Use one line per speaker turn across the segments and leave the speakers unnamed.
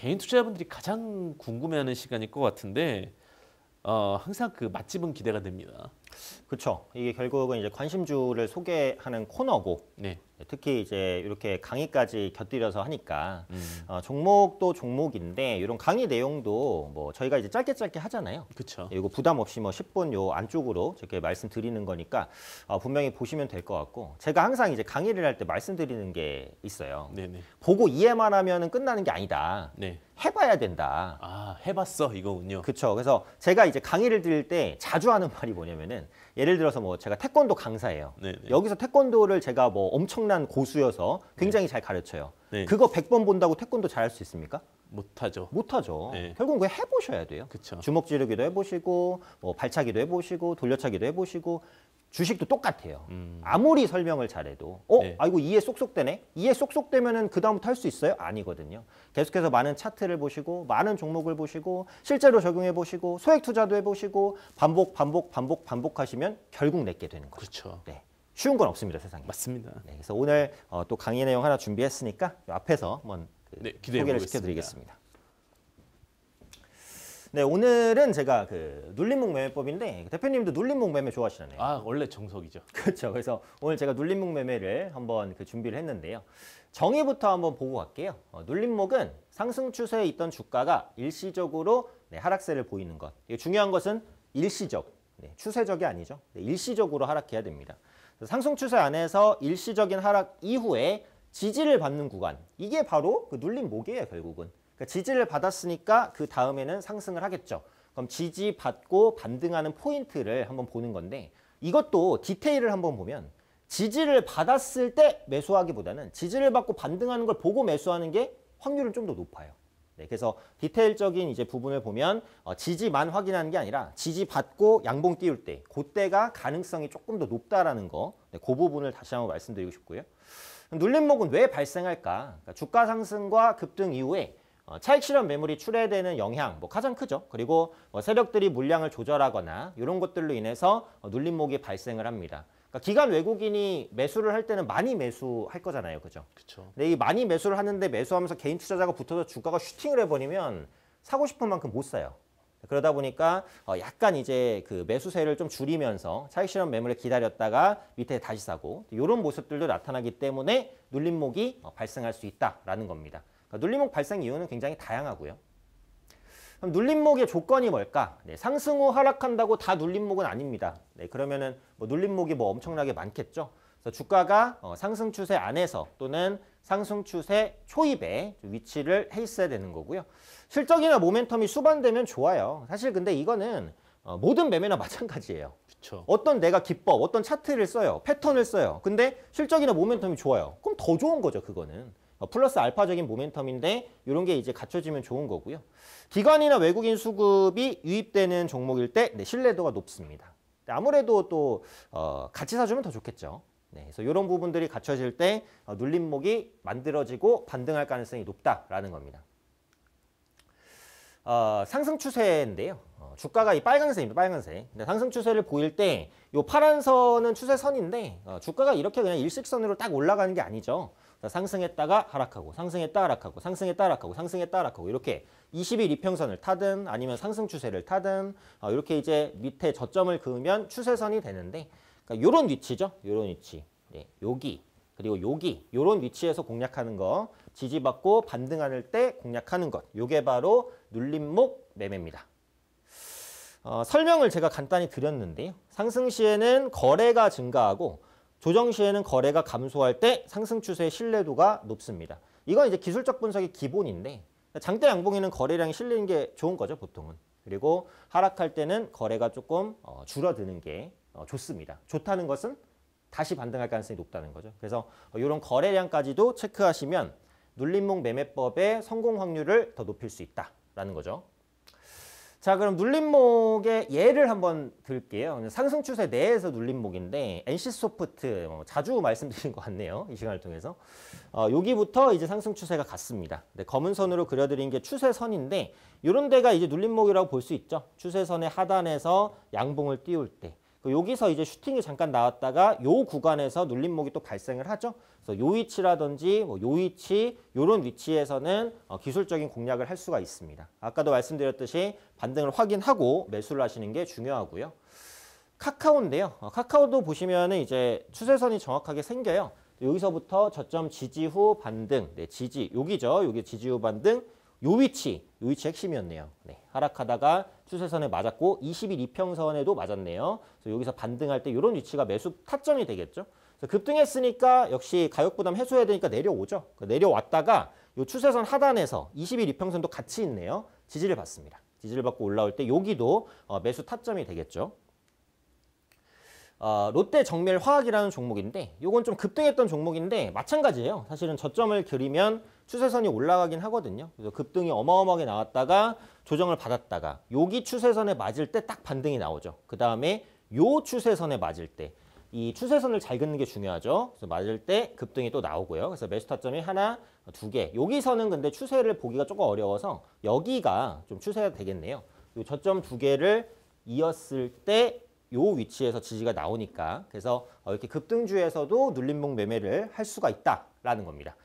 개인 투자자분들이 가장 궁금해하는 시간일 것 같은데 어, 항상 그 맛집은 기대가 됩니다. 그렇죠. 이게 결국은 이제 관심주를 소개하는 코너고 네. 특히 이제 이렇게 강의까지 곁들여서 하니까 음. 어, 종목도 종목인데 이런 강의 내용도 뭐 저희가 이제 짧게 짧게 하잖아요. 그렇죠. 이거 부담 없이 뭐 10분 요 안쪽으로 저렇게 말씀드리는 거니까 어, 분명히 보시면 될 것 같고 제가 항상 이제 강의를 할 때 말씀드리는 게 있어요. 네네. 보고 이해만 하면 끝나는 게 아니다. 네. 해봐야 된다. 아, 해봤어 이거군요. 그렇죠. 그래서 제가 이제 강의를 드릴 때 자주 하는 말이 뭐냐면은 예를 들어서 뭐 제가 태권도 강사예요. 네네. 네. 여기서 태권도를 제가 뭐 엄청난 고수여서 굉장히 네. 잘 가르쳐요. 네. 그거 100번 본다고 태권도 잘 할 수 있습니까? 못하죠. 못하죠. 네. 결국은 그냥 해보셔야 돼요. 그쵸. 주먹 지르기도 해보시고 뭐 발차기도 해보시고 돌려차기도 해보시고 주식도 똑같아요. 음. 아무리 설명을 잘해도 어? 네. 아이고 이해 쏙쏙되네? 이해 쏙쏙되면 그다음부터 할 수 있어요? 아니거든요. 계속해서 많은 차트를 보시고 많은 종목을 보시고 실제로 적용해 보시고 소액 투자도 해보시고 반복 반복 반복 반복하시면 결국 내게 되는 거죠. 그렇죠. 네. 쉬운 건 없습니다 세상에. 맞습니다. 네, 그래서 오늘 어, 또 강의 내용 하나 준비했으니까 앞에서 한번 그 네, 소개를 시켜드리겠습니다. 네, 오늘은 제가 그 눌림목 매매법인데 대표님도 눌림목 매매 좋아하시잖아요. 아, 원래 정석이죠. 그렇죠. 그래서 오늘 제가 눌림목 매매를 한번 그 준비를 했는데요. 정의부터 한번 보고 갈게요. 어, 눌림목은 상승 추세에 있던 주가가 일시적으로 네, 하락세를 보이는 것. 이게 중요한 것은 일시적, 네, 추세적이 아니죠. 네, 일시적으로 하락해야 됩니다. 상승 추세 안에서 일시적인 하락 이후에 지지를 받는 구간. 이게 바로 그 눌림목이에요, 결국은. 그러니까 지지를 받았으니까 그 다음에는 상승을 하겠죠. 그럼 지지받고 반등하는 포인트를 한번 보는 건데 이것도 디테일을 한번 보면 지지를 받았을 때 매수하기보다는 지지를 받고 반등하는 걸 보고 매수하는 게 확률은 좀 더 높아요. 네, 그래서 디테일적인 이제 부분을 보면 어, 지지만 확인하는 게 아니라 지지 받고 양봉 띄울 때 그때가 가능성이 조금 더 높다라는 거, 네, 그 부분을 다시 한번 말씀드리고 싶고요. 눌림목은 왜 발생할까? 그러니까 주가 상승과 급등 이후에 어, 차익 실현 매물이 출해되는 영향 뭐 가장 크죠. 그리고 뭐 세력들이 물량을 조절하거나 이런 것들로 인해서 어, 눌림목이 발생을 합니다. 그러니까 기간 외국인이 매수를 할 때는 많이 매수할 거잖아요. 그죠? 그쵸. 근데 이 많이 매수를 하는데 매수하면서 개인 투자자가 붙어서 주가가 슈팅을 해버리면 사고 싶은 만큼 못 사요. 그러다 보니까 어, 약간 이제 그 매수세를 좀 줄이면서 차익 실현 매물을 기다렸다가 밑에 다시 사고 이런 모습들도 나타나기 때문에 눌림목이 발생할 수 있다라는 겁니다. 그러니까 눌림목 발생 이유는 굉장히 다양하고요. 그럼 눌림목의 조건이 뭘까? 네, 상승 후 하락한다고 다 눌림목은 아닙니다. 네, 그러면은 뭐 눌림목이 뭐 엄청나게 많겠죠. 그래서 주가가 어, 상승 추세 안에서 또는 상승 추세 초입에 위치를 해 있어야 되는 거고요. 실적이나 모멘텀이 수반되면 좋아요. 사실 근데 이거는 어, 모든 매매나 마찬가지예요. 그쵸. 어떤 내가 기법, 어떤 차트를 써요. 패턴을 써요. 근데 실적이나 모멘텀이 좋아요. 그럼 더 좋은 거죠, 그거는. 어, 플러스 알파적인 모멘텀인데 이런 게 이제 갖춰지면 좋은 거고요. 기관이나 외국인 수급이 유입되는 종목일 때 네, 신뢰도가 높습니다. 아무래도 또 어, 같이 사주면 더 좋겠죠. 네, 그래서 이런 부분들이 갖춰질 때 어, 눌림목이 만들어지고 반등할 가능성이 높다라는 겁니다. 어, 상승 추세인데요. 어, 주가가 이 빨간색입니다. 빨간색. 상승 추세를 보일 때 이 파란 선은 추세선인데 어, 주가가 이렇게 그냥 일직선으로 딱 올라가는 게 아니죠. 상승했다가 하락하고 상승했다 하락하고 상승했다 하락하고 상승했다 하락하고 이렇게 20일 이평선을 타든 아니면 상승 추세를 타든 어, 이렇게 이제 밑에 저점을 그으면 추세선이 되는데 그러니까 요런 위치죠. 이런 위치. 네, 예, 여기 그리고 여기 이런 위치에서 공략하는 거 지지받고 반등하는 때 공략하는 것 요게 바로 눌림목 매매입니다. 어, 설명을 제가 간단히 드렸는데요. 상승 시에는 거래가 증가하고 조정 시에는 거래가 감소할 때 상승 추세의 신뢰도가 높습니다. 이건 이제 기술적 분석의 기본인데 장대 양봉에는 거래량이 실리는 게 좋은 거죠 보통은. 그리고 하락할 때는 거래가 조금 어, 줄어드는 게 어, 좋습니다. 좋다는 것은 다시 반등할 가능성이 높다는 거죠. 그래서 이런 어, 거래량까지도 체크하시면 눌림목 매매법의 성공 확률을 더 높일 수 있다라는 거죠. 자 그럼 눌림목의 예를 한번 들게요. 상승 추세 내에서 눌림목인데 NC소프트 어, 자주 말씀드린 것 같네요. 이 시간을 통해서 어, 여기부터 이제 상승 추세가 갔습니다. 네, 검은 선으로 그려드린 게 추세선인데 이런 데가 이제 눌림목이라고 볼 수 있죠. 추세선의 하단에서 양봉을 띄울 때 여기서 이제 슈팅이 잠깐 나왔다가 요 구간에서 눌림목이 또 발생을 하죠. 그래서 요 위치라든지 뭐요 위치, 요런 위치에서는 어, 기술적인 공략을 할 수가 있습니다. 아까도 말씀드렸듯이 반등을 확인하고 매수를 하시는 게 중요하고요. 카카오인데요. 어, 카카오도 보시면은 이제 추세선이 정확하게 생겨요. 여기서부터 저점 지지 후 반등, 네, 지지, 여기죠. 여기 지지 후 반등, 요 위치, 요 위치 핵심이었네요. 네, 하락하다가 추세선에 맞았고 20일 이평선에도 맞았네요. 그래서 여기서 반등할 때 이런 위치가 매수 타점이 되겠죠. 그래서 급등했으니까 역시 가격 부담 해소해야 되니까 내려오죠. 그러니까 내려왔다가 요 추세선 하단에서 20일 이평선도 같이 있네요. 지지를 받습니다. 지지를 받고 올라올 때 여기도 어, 매수 타점이 되겠죠. 어, 롯데 정밀 화학이라는 종목인데 이건 좀 급등했던 종목인데 마찬가지예요. 사실은 저점을 그리면 추세선이 올라가긴 하거든요. 그래서 급등이 어마어마하게 나왔다가 조정을 받았다가 여기 추세선에 맞을 때 딱 반등이 나오죠. 그 다음에 요 추세선에 맞을 때 이 추세선을 잘 긋는 게 중요하죠. 그래서 맞을 때 급등이 또 나오고요. 그래서 매수 타점이 하나, 두 개. 여기서는 근데 추세를 보기가 조금 어려워서 여기가 좀 추세가 되겠네요. 요 저점 두 개를 이었을 때요 위치에서 지지가 나오니까 그래서 어, 이렇게 급등주에서도 눌림목 매매를 할 수가 있다라는 겁니다.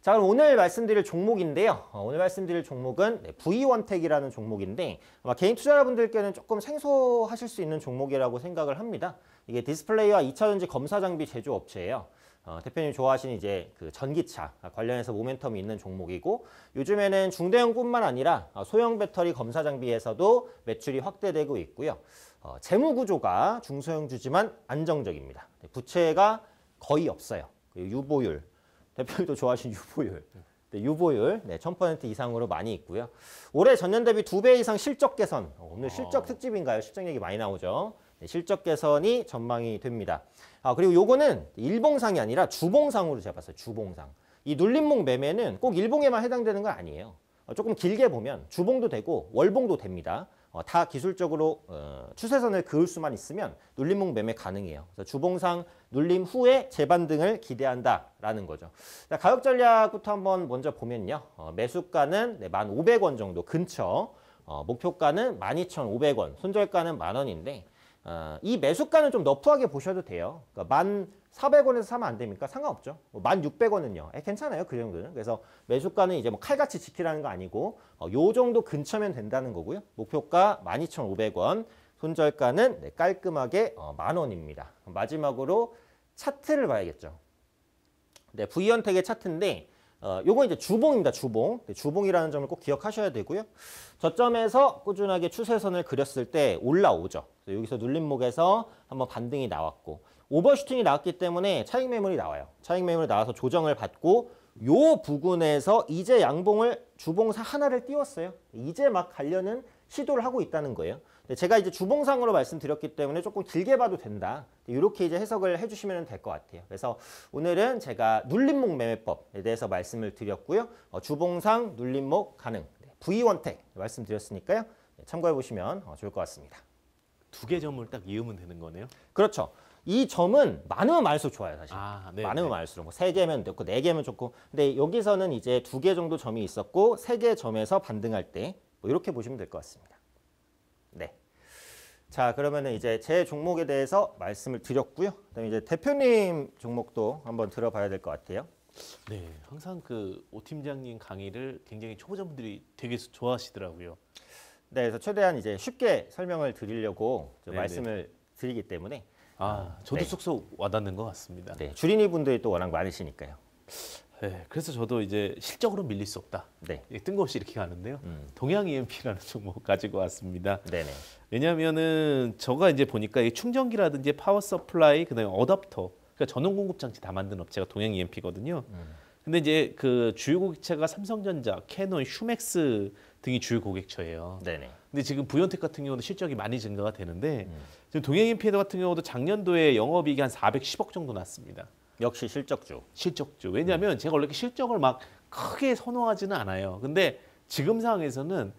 자 그럼 오늘 말씀드릴 종목인데요. 어, 오늘 말씀드릴 종목은 V원택이라는 네, 종목인데 아마 개인 투자자분들께는 조금 생소하실 수 있는 종목이라고 생각을 합니다. 이게 디스플레이와 2차전지 검사 장비 제조 업체예요. 어, 대표님 좋아하시는 이제 그 전기차 아, 관련해서 모멘텀이 있는 종목이고 요즘에는 중대형뿐만 아니라 아, 소형 배터리 검사 장비에서도 매출이 확대되고 있고요. 어, 재무 구조가 중소형주지만 안정적입니다. 네, 부채가 거의 없어요. 그 유보율, 대표님도 좋아하시는 유보율. 네, 유보율 네, 1000% 이상으로 많이 있고요. 올해 전년 대비 2배 이상 실적 개선, 어, 오늘 실적 아. 특집인가요? 실적 얘기 많이 나오죠. 네, 실적 개선이 전망이 됩니다. 아, 그리고 요거는 일봉상이 아니라 주봉상으로 잡았어요. 주봉상. 이 눌림목 매매는 꼭 일봉에만 해당되는 건 아니에요. 어, 조금 길게 보면 주봉도 되고 월봉도 됩니다. 어, 다 기술적으로 어, 추세선을 그을 수만 있으면 눌림목 매매 가능해요. 주봉상 눌림 후에 재반등을 기대한다라는 거죠. 자, 가격 전략부터 한번 먼저 보면요. 어, 매수가는 네, 1,500원 정도 근처, 목표가는 12,500원, 손절가는 만원인데 이 매수가는 좀 너프하게 보셔도 돼요. 그러니까 1 400원에서 사면 안 됩니까? 상관없죠. 뭐 1,600원은요. 에, 예, 괜찮아요. 그 정도는. 그래서 매수가는 이제 뭐 칼같이 지키라는 거 아니고 어, 요 정도 근처면 된다는 거고요. 목표가 12,500원, 손절가는 네, 깔끔하게 어, 만 원입니다. 마지막으로 차트를 봐야겠죠. 네, V연택의 차트인데 어, 요거 이제 주봉입니다. 주봉. 네, 주봉이라는 점을 꼭 기억하셔야 되고요. 저점에서 꾸준하게 추세선을 그렸을 때 올라오죠. 여기서 눌림목에서 한번 반등이 나왔고 오버슈팅이 나왔기 때문에 차익 매물이 나와요. 차익 매물이 나와서 조정을 받고 요 부근에서 이제 양봉을 주봉사 하나를 띄웠어요. 이제 막 가려는 시도를 하고 있다는 거예요. 제가 이제 주봉상으로 말씀드렸기 때문에 조금 길게 봐도 된다. 이렇게 이제 해석을 해주시면 될 것 같아요. 그래서 오늘은 제가 눌림목 매매법에 대해서 말씀을 드렸고요. 어, 주봉상 눌림목 가능 네, V원택 말씀드렸으니까요. 네, 참고해 보시면 어, 좋을 것 같습니다. 두 개 점을 딱 이으면 되는 거네요? 그렇죠. 이 점은 많으면 많을수록 좋아요, 사실. 아, 네, 많으면 네. 많을수록. 뭐 세 개면 좋고, 네 개면 좋고. 근데 여기서는 이제 두 개 정도 점이 있었고, 세 개 점에서 반등할 때, 뭐 이렇게 보시면 될 것 같습니다. 네. 자, 그러면 이제 제 종목에 대해서 말씀을 드렸고요. 그다음에 이제 대표님 종목도 한번 들어봐야 될 것 같아요. 네, 항상 그 오 팀장님 강의를 굉장히 초보자분들이 되게 좋아하시더라고요. 네, 그래서 최대한 이제 쉽게 설명을 드리려고 네, 말씀을 드리기 때문에 아, 아, 저도 네. 쏙쏙 와닿는 것 같습니다. 네, 주린이 분들이 또
워낙 많으시니까요. 네, 그래서 저도 이제 실적으로 밀릴 수 없다. 네. 뜬금없이 이렇게 가는데요. 음. 동양 EMP라는 종목 가지고 왔습니다. 네네. 왜냐하면은 저가 이제 보니까 이 충전기라든지 파워 서플라이 그다음에 어답터 그러니까 전원 공급 장치 다 만든 업체가 동양 EMP거든요. 음. 근데 이제 그 주요 고객체가 삼성전자, 캐논, 휴맥스 등이 주요 고객처예요. 네네. 근데 지금 부연텍 같은 경우는 실적이 많이 증가가 되는데 음. 지금 동행인 피해도 같은 경우도 작년도에 영업이익이 한 410억 정도 났습니다. 역시 실적주. 실적주. 왜냐하면 음. 제가 원래 실적을 막 크게 선호하지는 않아요. 근데 지금 상황에서는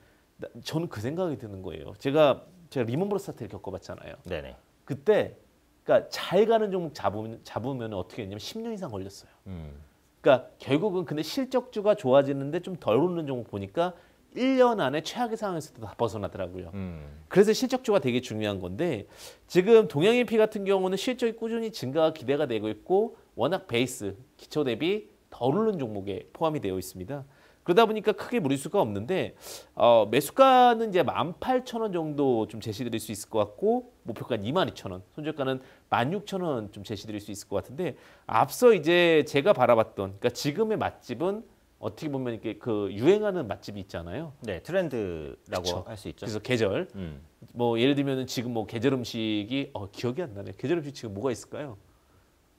저는 그 생각이 드는 거예요. 제가 제가 리먼브로스 사태를 겪어봤잖아요. 네네. 그때 그러니까 잘 가는 종목 잡으면 잡으면 어떻게 했냐면 10년 이상 걸렸어요. 음. 그러니까 결국은 근데 실적주가 좋아지는데 좀 덜 오는 종목 보니까 1년 안에 최악의 상황에서도 다 벗어나더라고요. 음. 그래서 실적주가 되게 중요한 건데 지금 동양인피 같은 경우는 실적이 꾸준히 증가가 기대가 되고 있고 워낙 베이스 기초 대비 덜 오른 종목에 포함이 되어 있습니다. 그러다 보니까 크게 무리수가 없는데 어, 매수가는 이제 18,000원 정도 좀 제시드릴 수 있을 것 같고 목표가 22,000원, 손절가는 16,000원 좀 제시드릴 수 있을 것 같은데 앞서 이제 제가 바라봤던 그러니까 지금의 맛집은 어떻게 보면 이렇게 그 유행하는 맛집이 있잖아요. 네, 트렌드라고 할 수 있죠. 그래서 계절. 음. 뭐 예를 들면 지금 뭐 계절
음식이 어 기억이 안 나네. 계절 음식 지금 뭐가 있을까요?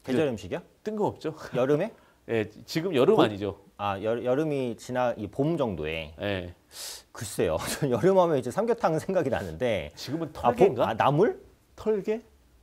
계절 그 음식이요? 뜬금없죠. 여름에? 예, 네, 지금 여름 봄? 아니죠. 아, 여, 여름이 지나 이 봄 정도에. 네. 글쎄요. 여름하면 이제 삼계탕 생각이 나는데. 지금은 털개인가? 아, 봄, 아, 나물? 털개? 예,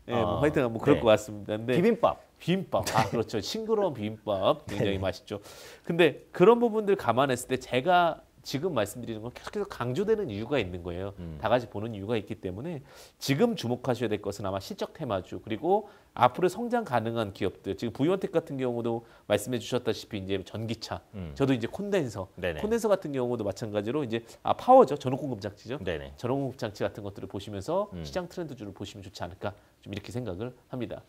네, 아, 뭐 하여튼 뭐 그럴 네. 것
같습니다. 근데 비빔밥.
비빔밥. 아, 네. 그렇죠.
싱그러운 네. 비빔밥 네. 굉장히 맛있죠. 근데 그런 부분들 감안했을 때 제가 지금 말씀드리는 건 계속해서 강조되는 이유가 있는 거예요. 음. 다 같이 보는 이유가 있기 때문에 지금 주목하셔야 될 것은 아마 실적 테마주 그리고 앞으로 성장 가능한 기업들 지금 부이원텍 같은 경우도 말씀해 주셨다시피 이제 전기차 음. 저도 이제 콘덴서 네네. 콘덴서 같은 경우도 마찬가지로 이제 아 파워죠 전원공급 장치죠 네네. 전원공급 장치 같은 것들을 보시면서 음. 시장 트렌드주를 보시면 좋지 않을까 좀 이렇게 생각을 합니다.